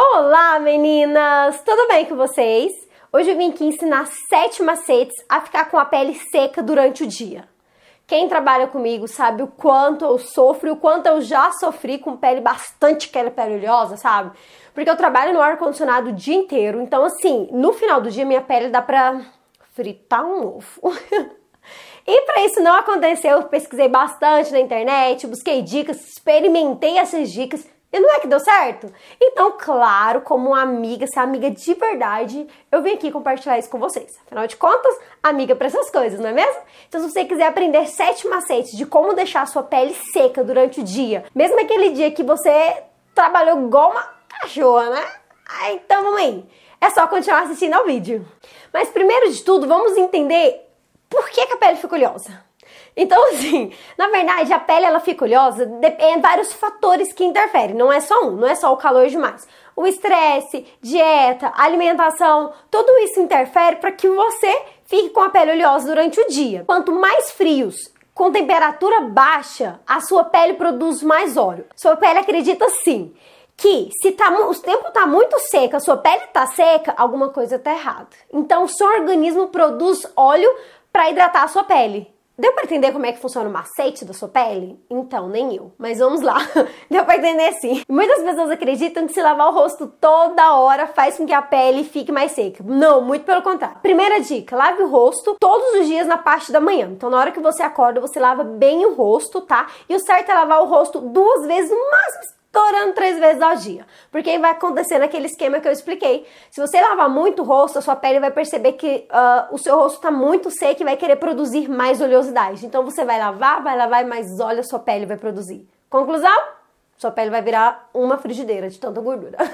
Olá meninas, tudo bem com vocês? Hoje eu vim aqui ensinar sete macetes a ficar com a pele seca durante o dia. Quem trabalha comigo sabe o quanto eu sofro e o quanto eu já sofri com pele bastante pele oleosa, sabe? Porque eu trabalho no ar-condicionado o dia inteiro, então assim, no final do dia minha pele dá pra fritar um ovo. E para isso não acontecer, eu pesquisei bastante na internet, busquei dicas, experimentei essas dicas e não é que deu certo? Então, claro, como amiga, se amiga de verdade, eu vim aqui compartilhar isso com vocês. Afinal de contas, amiga para essas coisas, não é mesmo? Então, se você quiser aprender sete macetes de como deixar a sua pele seca durante o dia, mesmo aquele dia que você trabalhou igual uma cachorra, né? Ah, então vamos aí. É só continuar assistindo ao vídeo. Mas primeiro de tudo, vamos entender por que, que a pele fica oleosa. Então, assim, na verdade, a pele ela fica oleosa, é vários fatores que interferem, não é só um, não é só o calor demais. O estresse, dieta, alimentação, tudo isso interfere para que você fique com a pele oleosa durante o dia. Quanto mais frios com temperatura baixa, a sua pele produz mais óleo. Sua pele acredita sim que se tá, o tempo tá muito seco, a sua pele tá seca, alguma coisa tá errada. Então, seu organismo produz óleo para hidratar a sua pele. Deu para entender como é que funciona o macete da sua pele? Então, nem eu. Mas vamos lá. Deu para entender sim. Muitas pessoas acreditam que se lavar o rosto toda hora faz com que a pele fique mais seca. Não, muito pelo contrário. Primeira dica: lave o rosto todos os dias na parte da manhã. Então, na hora que você acorda, você lava bem o rosto, tá? E o certo é lavar o rosto duas vezes no máximo estourando três vezes ao dia. Porque vai acontecer naquele esquema que eu expliquei. Se você lavar muito o rosto, a sua pele vai perceber que uh, o seu rosto está muito seco e vai querer produzir mais oleosidade. Então você vai lavar, vai lavar e mais óleo a sua pele vai produzir. Conclusão? Sua pele vai virar uma frigideira de tanta gordura.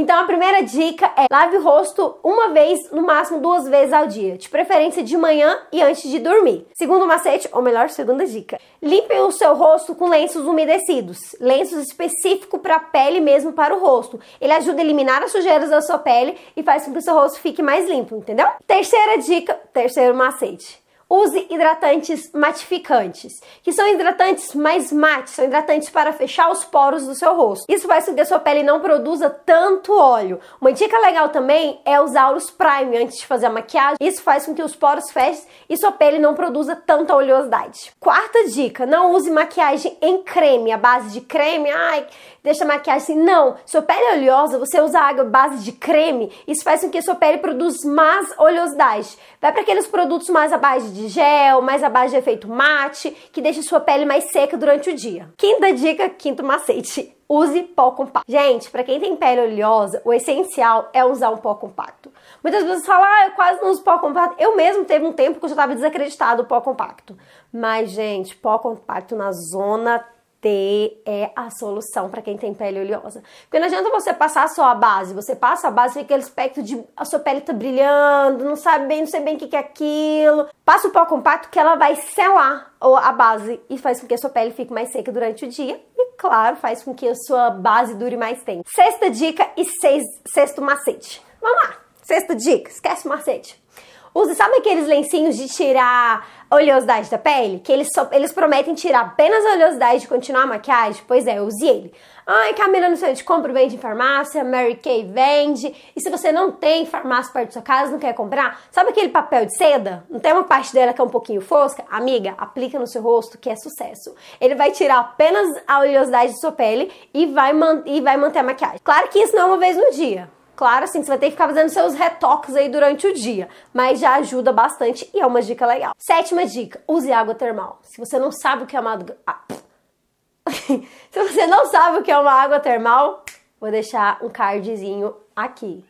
Então a primeira dica é lave o rosto uma vez, no máximo duas vezes ao dia, de preferência de manhã e antes de dormir. Segundo macete, ou melhor, segunda dica, limpe o seu rosto com lenços umedecidos, lenços específicos para a pele mesmo para o rosto. Ele ajuda a eliminar as sujeiras da sua pele e faz com que o seu rosto fique mais limpo, entendeu? Terceira dica, terceiro macete Use hidratantes matificantes, que são hidratantes mais mates, são hidratantes para fechar os poros do seu rosto. Isso faz com que a sua pele não produza tanto óleo. Uma dica legal também é usar os prime antes de fazer a maquiagem. Isso faz com que os poros fechem e sua pele não produza tanta oleosidade. Quarta dica, não use maquiagem em creme, a base de creme, ai, deixa a maquiagem assim. Não, sua pele é oleosa, você usa água base de creme, isso faz com que sua pele produza mais oleosidade. Vai para aqueles produtos mais à base de de gel, mais a base de efeito mate, que deixa sua pele mais seca durante o dia. Quinta dica, quinto macete. Use pó compacto. Gente, para quem tem pele oleosa, o essencial é usar um pó compacto. Muitas pessoas falam, ah, eu quase não uso pó compacto. Eu mesmo teve um tempo que eu já estava desacreditado do pó compacto. Mas, gente, pó compacto na zona é a solução para quem tem pele oleosa. Porque não adianta você passar só a base. Você passa a base, e aquele aspecto de a sua pele tá brilhando, não sabe bem, não sei bem o que, que é aquilo. Passa o pó compacto que ela vai selar a base e faz com que a sua pele fique mais seca durante o dia. E claro, faz com que a sua base dure mais tempo. Sexta dica e seis, sexto macete. Vamos lá! Sexta dica, esquece o macete. Use, sabe aqueles lencinhos de tirar oleosidade da pele? Que eles, só, eles prometem tirar apenas a oleosidade e continuar a maquiagem? Pois é, use ele. Ai, Camila, não sei onde compro, vende em farmácia, Mary Kay vende. E se você não tem farmácia perto da sua casa, não quer comprar, sabe aquele papel de seda? Não tem uma parte dela que é um pouquinho fosca? Amiga, aplica no seu rosto que é sucesso. Ele vai tirar apenas a oleosidade da sua pele e vai, man e vai manter a maquiagem. Claro que isso não é uma vez no dia, Claro, assim, você vai ter que ficar fazendo seus retoques aí durante o dia, mas já ajuda bastante e é uma dica legal. Sétima dica, use água termal. Se você não sabe o que é uma... Ah, Se você não sabe o que é uma água termal, vou deixar um cardzinho aqui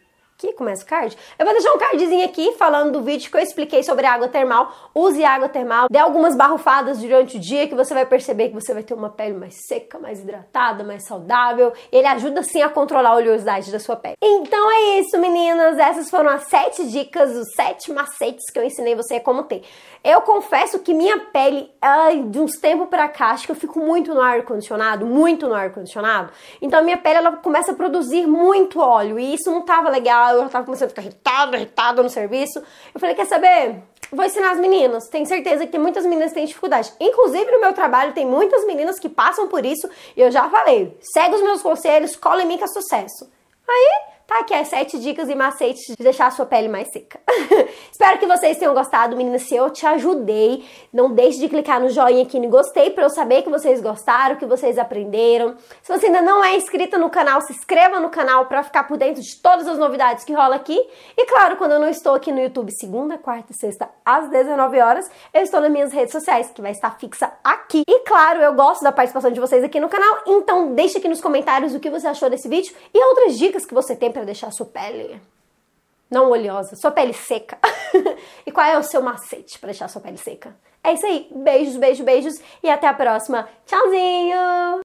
aqui começa o card. Eu vou deixar um cardzinho aqui falando do vídeo que eu expliquei sobre água termal. Use água termal, dê algumas barrufadas durante o dia que você vai perceber que você vai ter uma pele mais seca, mais hidratada, mais saudável. Ele ajuda sim a controlar a oleosidade da sua pele. Então é isso, meninas. Essas foram as sete dicas, os sete macetes que eu ensinei você como ter. Eu confesso que minha pele, ai, de uns tempos pra cá, acho que eu fico muito no ar condicionado, muito no ar condicionado. Então minha pele ela começa a produzir muito óleo e isso não tava legal eu tava começando a ficar irritada, irritada no serviço. Eu falei, quer saber? Vou ensinar as meninas. Tenho certeza que muitas meninas têm dificuldade. Inclusive no meu trabalho tem muitas meninas que passam por isso. E eu já falei, segue os meus conselhos, cola em mim que é sucesso. Aí tá aqui as 7 dicas e macetes de deixar a sua pele mais seca. Espero que vocês tenham gostado, meninas. Se eu te ajudei, não deixe de clicar no joinha aqui no gostei para eu saber que vocês gostaram, que vocês aprenderam. Se você ainda não é inscrita no canal, se inscreva no canal para ficar por dentro de todas as novidades que rola aqui. E claro, quando eu não estou aqui no YouTube segunda, quarta e sexta às 19 horas, eu estou nas minhas redes sociais, que vai estar fixa aqui. E claro, eu gosto da participação de vocês aqui no canal, então deixa aqui nos comentários o que você achou desse vídeo e outras dicas que você tem para deixar a sua pele não oleosa, sua pele seca. e qual é o seu macete para deixar a sua pele seca? É isso aí. Beijos, beijos, beijos e até a próxima. Tchauzinho!